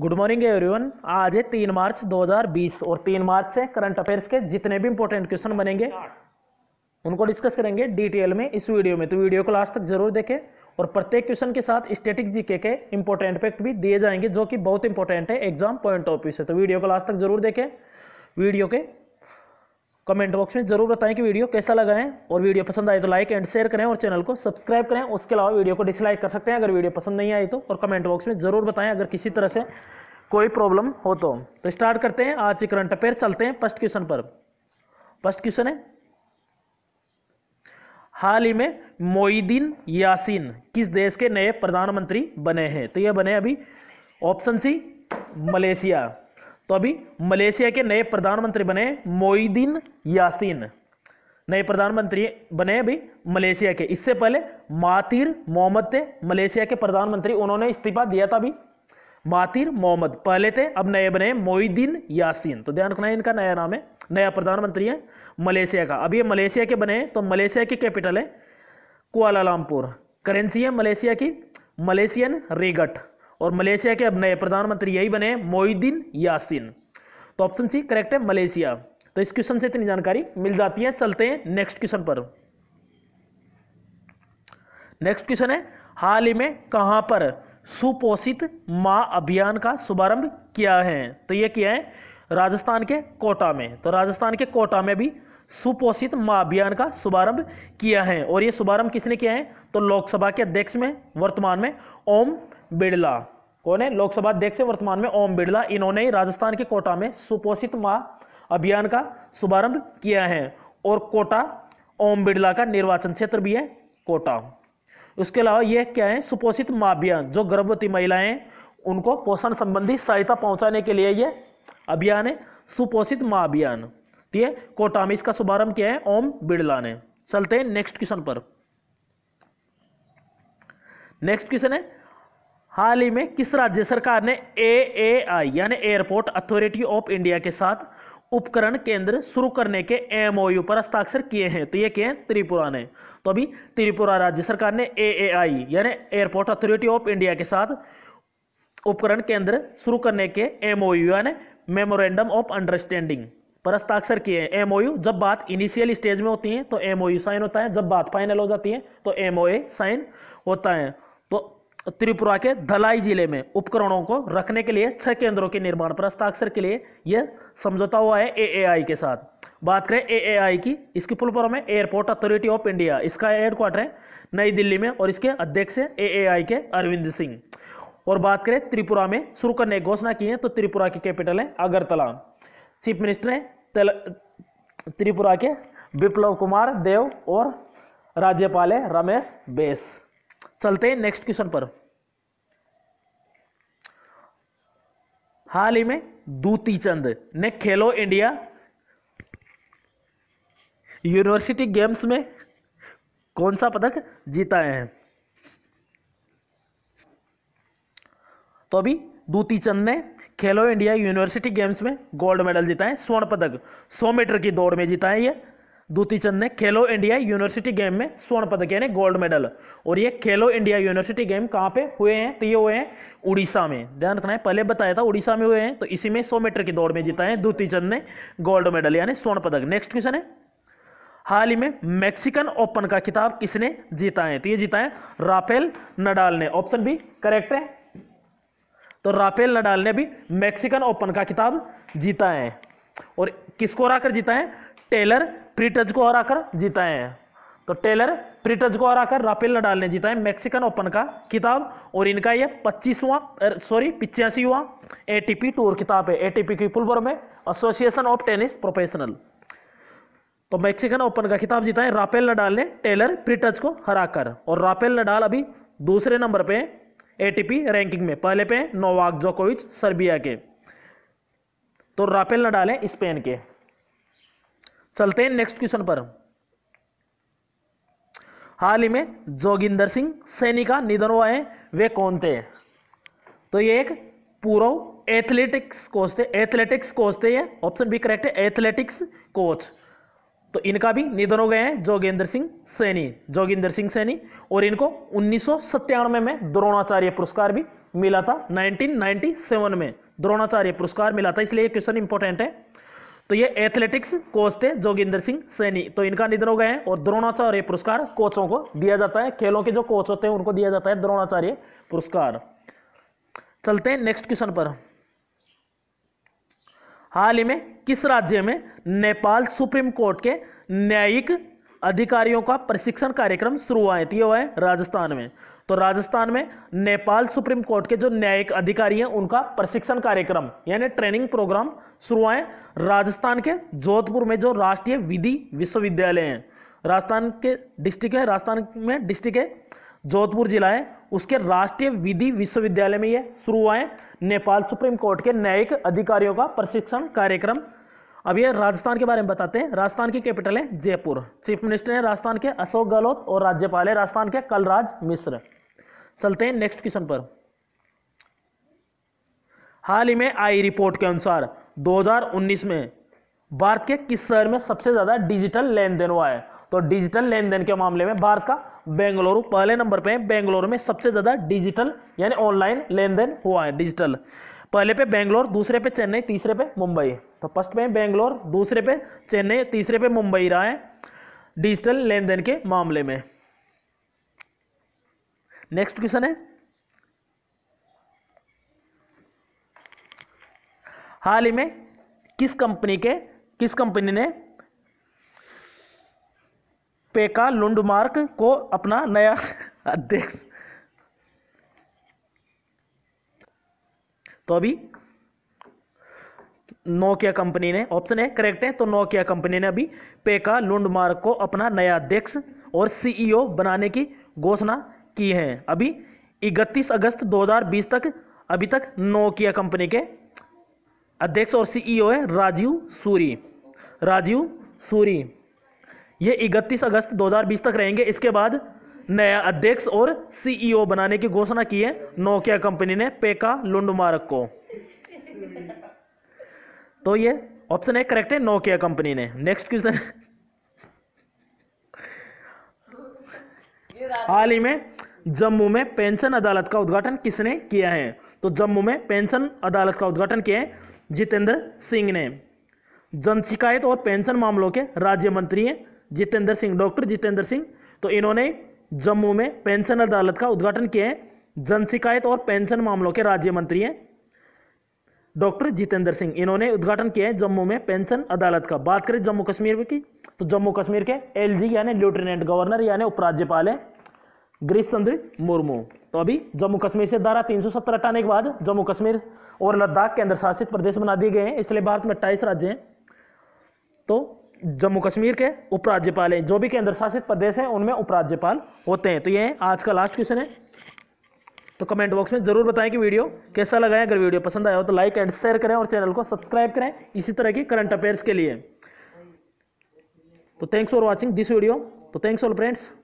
good morning everyone आज है तीन मार्च 2020 और तीन मार्च से करंट अफेयर्स के जितने भी इंपॉर्टेंट क्वेश्चन बनेंगे उनको डिस्कस करेंगे डिटेल में इस वीडियो में तो वीडियो को लास्ट तक जरूर देखें और प्रत्येक क्वेश्चन के साथ स्टेटिक जीके के इंपॉर्टेंट फैक्ट भी दिए जाएंगे जो कि बहुत इंपॉर्टेंट है एग्जाम पॉइंट ऑफ व्यू से तो वीडियो को लास्ट तक जरूर देखें वीडियो के कमेंट बॉक्स में जरूर बताएं कि वीडियो कैसा लगा है और वीडियो पसंद आए तो लाइक एंड शेयर करें और चैनल को सब्सक्राइब करें उसके अलावा वीडियो को डिसलाइक कर सकते हैं अगर वीडियो पसंद नहीं आई तो और कमेंट बॉक्स में ज़रूर बताएं अगर किसी तरह से कोई प्रॉब्लम हो तो तो स्टार्ट करते हैं आज के करंट अफेयर चलते हैं फर्स्ट क्वेश्चन पर फर्स्ट क्वेश्चन है हाल ही में मोईदीन यासीन किस देश के नए प्रधानमंत्री बने हैं तो यह बने अभी ऑप्शन सी मलेशिया तो अभी मलेशिया के नए प्रधानमंत्री बने मोईदीन यासीन नए प्रधानमंत्री बने अभी मलेशिया के इससे पहले मातिर मोहम्मद थे मलेशिया के प्रधानमंत्री उन्होंने इस्तीफा दिया था अभी मातिर मोहम्मद पहले थे अब नए बने मोईदीन यासीन तो ध्यान रखना है इनका नया नाम है नया प्रधानमंत्री है मलेशिया का अभी ये मलेशिया के बने तो मलेशिया की कैपिटल है कुआलालमपुर करेंसी है मलेशिया की मलेशियन रेगट और मलेशिया के अब नए प्रधानमंत्री यही बने मोहिद्दीन यासिन तो ऑप्शन सी करेक्ट है मलेशिया तो इस क्वेश्चन से इतनी जानकारी मिल जाती है चलते हैं नेक्स्ट क्वेश्चन पर नेक्स्ट क्वेश्चन है हाल ही में कहां पर सुपोषित मां अभियान का शुभारंभ किया है तो यह किया है राजस्थान के कोटा में तो राजस्थान के कोटा में भी सुपोषित मां अभियान का शुभारंभ किया है और यह शुभारंभ किसने किया है तो लोकसभा के अध्यक्ष में वर्तमान में ओम बिड़ला कौन है लोकसभा अध्यक्ष है वर्तमान में ओम बिड़ला इन्होंने ही राजस्थान के कोटा में सुपोषित माँ अभियान का शुभारंभ किया है और कोटा ओम बिड़ला का निर्वाचन क्षेत्र भी है कोटा उसके अलावा यह क्या है सुपोषित माँ अभियान जो गर्भवती महिलाएं उनको पोषण संबंधी सहायता पहुंचाने के लिए यह अभियान है सुपोषित माँ अभियान ठीक तो है कोटा में इसका शुभारंभ किया है ओम बिड़ला ने चलते हैं नेक्स्ट क्वेश्चन पर नेक्स्ट क्वेश्चन है हाल ही में किस राज्य सरकार ने ए ए आई यानी एयरपोर्ट अथॉरिटी ऑफ इंडिया के साथ उपकरण केंद्र शुरू करने के एम पर हस्ताक्षर किए हैं तो ये किए हैं त्रिपुरा ने तो अभी त्रिपुरा राज्य सरकार ने ए ए आई यानी एयरपोर्ट अथॉरिटी ऑफ इंडिया के साथ उपकरण केंद्र शुरू करने के एम यानी मेमोरेंडम ऑफ अंडरस्टैंडिंग पर हस्ताक्षर किए यू जब बात इनिशियल स्टेज में होती है तो यू साइन होता है जब बात फाइनल हो जाती है तो ए साइन होता है तो त्रिपुरा के धलाई जिले में उपकरणों को रखने के लिए छह केंद्रों के निर्माण पर हस्ताक्षर के लिए यह समझौता हुआ है एएआई के साथ बात करें एएआई की इसकी फुल फॉर्म है एयरपोर्ट अथॉरिटी ऑफ इंडिया इसका हेडक्वार्टर है नई दिल्ली में और इसके अध्यक्ष है एएआई के अरविंद सिंह और बात करें त्रिपुरा में शुरू करने की घोषणा की है तो त्रिपुरा की कैपिटल है अगरतला चीफ मिनिस्टर है त्रिपुरा के विप्लव कुमार देव और राज्यपाल है रमेश बेस चलते हैं नेक्स्ट क्वेश्चन पर हाल ही में दूती चंद ने खेलो इंडिया यूनिवर्सिटी गेम्स में कौन सा पदक जीता है तो अभी दूती चंद ने खेलो इंडिया यूनिवर्सिटी गेम्स में गोल्ड मेडल जीता है स्वर्ण पदक 100 मीटर की दौड़ में जीता है यह दूती चंद ने खेलो इंडिया यूनिवर्सिटी गेम में स्वर्ण पदक यानी गोल्ड मेडल और ये खेलो इंडिया यूनिवर्सिटी गेम कहाँ पे हुए हैं तो ये हुए हैं उड़ीसा में ध्यान रखना है पहले बताया था उड़ीसा में हुए हैं तो इसी में 100 मीटर की दौड़ में जीता है दूती चंद ने गोल्ड मेडल यानी स्वर्ण पदक नेक्स्ट क्वेश्चन है हाल ही में मैक्सिकन ओपन का खिताब किसने जीता है तो ये जीता है राफेल नडाल ने ऑप्शन बी करेक्ट है तो राफेल नडाल ने भी मैक्सिकन ओपन का खिताब जीता है और किसको हराकर जीता है टेलर प्रीटज को हराकर जीताए हैं तो टेलर प्रीटज को हराकर राफेल नडाल ने जीता है मैक्सिकन ओपन का किताब और इनका ये पच्चीसवां सॉरी पिचासीवा एटीपी टूर किताब है एटीपी की फुल में एसोसिएशन ऑफ टेनिस प्रोफेशनल तो मैक्सिकन ओपन का किताब जीता है राफेल नडाल ने टेलर प्रीटज को हराकर और राफेल नडाल अभी दूसरे नंबर पे एटीपी रैंकिंग में पहले पे नोवाक जोकोविच सर्बिया के तो राफेल नडाल है स्पेन के चलते हैं नेक्स्ट क्वेश्चन पर हाल ही में जोगिंदर सिंह सैनी का निधन हुआ है वे कौन थे तो ये एक पूर्व एथलेटिक्स कोच थे एथलेटिक्स कोच थे ये ऑप्शन बी करेक्ट है एथलेटिक्स कोच तो इनका भी निधन हो गए हैं जोगेंद्र सिंह सैनी जोगिंदर सिंह सैनी और इनको उन्नीस में, में द्रोणाचार्य पुरस्कार भी मिला था 1997 में द्रोणाचार्य पुरस्कार मिला था इसलिए क्वेश्चन इंपॉर्टेंट है तो ये एथलेटिक्स कोच थे जोगिंदर सिंह सैनी तो इनका निधन हो गया हैं और द्रोणाचार्य पुरस्कार कोचों को दिया जाता है खेलों के जो कोच होते हैं उनको दिया जाता है द्रोणाचार्य पुरस्कार चलते हैं नेक्स्ट क्वेश्चन पर हाल ही में किस राज्य में नेपाल सुप्रीम कोर्ट के न्यायिक अधिकारियों का प्रशिक्षण कार्यक्रम शुरू हुआ है तो राजस्थान में तो राजस्थान में नेपाल सुप्रीम कोर्ट के जो न्यायिक अधिकारी हैं उनका प्रशिक्षण कार्यक्रम यानी ट्रेनिंग प्रोग्राम शुरू हुआ है राजस्थान के जोधपुर में जो राष्ट्रीय विधि विश्वविद्यालय हैं राजस्थान के डिस्ट्रिक्ट है राजस्थान में डिस्ट्रिक्ट है जोधपुर जिला है उसके राष्ट्रीय विधि विश्वविद्यालय में यह शुरू हुआ है नेपाल सुप्रीम कोर्ट के न्यायिक अधिकारियों का प्रशिक्षण कार्यक्रम अब ये राजस्थान के बारे में बताते हैं राजस्थान की कैपिटल है जयपुर चीफ मिनिस्टर है राजस्थान के अशोक गहलोत और राज्यपाल है राजस्थान के कलराज मिश्र चलते हैं नेक्स्ट क्वेश्चन पर हाल ही में आई रिपोर्ट के अनुसार 2019 में भारत के किस शहर में सबसे ज़्यादा डिजिटल लेन देन हुआ है तो डिजिटल लेन देन के मामले में भारत का बेंगलुरु पहले नंबर पे है बेंगलुरु में सबसे ज़्यादा डिजिटल यानी ऑनलाइन लेन देन हुआ है डिजिटल पहले पे बेंगलोर दूसरे पे चेन्नई तीसरे पे मुंबई तो फर्स्ट पे बेंगलोर दूसरे पे चेन्नई तीसरे पे मुंबई रहा है डिजिटल लेन देन के मामले में नेक्स्ट क्वेश्चन है हाल ही में किस कंपनी के किस कंपनी ने पेका लुंडमार्क को अपना नया अध्यक्ष तो अभी नोकिया कंपनी ने ऑप्शन है करेक्ट है तो नोकिया कंपनी ने अभी पेका लुंडमार्क को अपना नया अध्यक्ष और सीईओ बनाने की घोषणा की हैं अभी इकतीस अगस्त 2020 तक अभी तक नोकिया कंपनी के अध्यक्ष और सीईओ e है राजीव सूरी राजीव सूरी ये इकतीस अगस्त 2020 तक रहेंगे इसके बाद नया अध्यक्ष और सीईओ e बनाने की घोषणा की है नोकिया कंपनी ने पेका लुंडमारक को तो ये ऑप्शन ए करेक्ट है नोकिया कंपनी ने नेक्स्ट क्वेश्चन हाल ही में जम्मू में पेंशन अदालत का उद्घाटन किसने किया है तो जम्मू में पेंशन अदालत का उद्घाटन किया है जितेंद्र सिंह ने जन शिकायत और पेंशन मामलों के राज्य मंत्री हैं जितेंद्र सिंह डॉक्टर जितेंद्र सिंह तो इन्होंने जम्मू में पेंशन अदालत का उद्घाटन किया है जन शिकायत और पेंशन मामलों के राज्य मंत्री हैं डॉक्टर जितेंद्र सिंह इन्होंने उद्घाटन किया है जम्मू में पेंशन अदालत का बात करें जम्मू कश्मीर की तो जम्मू कश्मीर के एलजी यानी लेफ्टिनेंट गवर्नर यानी उपराज्यपाल है गिरीश चंद्र मुर्मू तो अभी जम्मू कश्मीर से धारा 370 हटाने के बाद जम्मू कश्मीर और लद्दाख केंद्र शासित प्रदेश बना दिए गए हैं इसलिए भारत में अट्ठाईस राज्य हैं तो जम्मू कश्मीर के उपराज्यपाल हैं जो भी केंद्र शासित प्रदेश हैं उनमें उपराज्यपाल होते हैं तो ये आज का लास्ट क्वेश्चन है तो कमेंट बॉक्स में जरूर बताएं कि वीडियो कैसा लगा है अगर वीडियो पसंद आया हो तो लाइक एंड शेयर करें और चैनल को सब्सक्राइब करें इसी तरह की करंट अफेयर्स के लिए तो thanks for watching this video तो थैंक्स ऑल फ्रेंड्स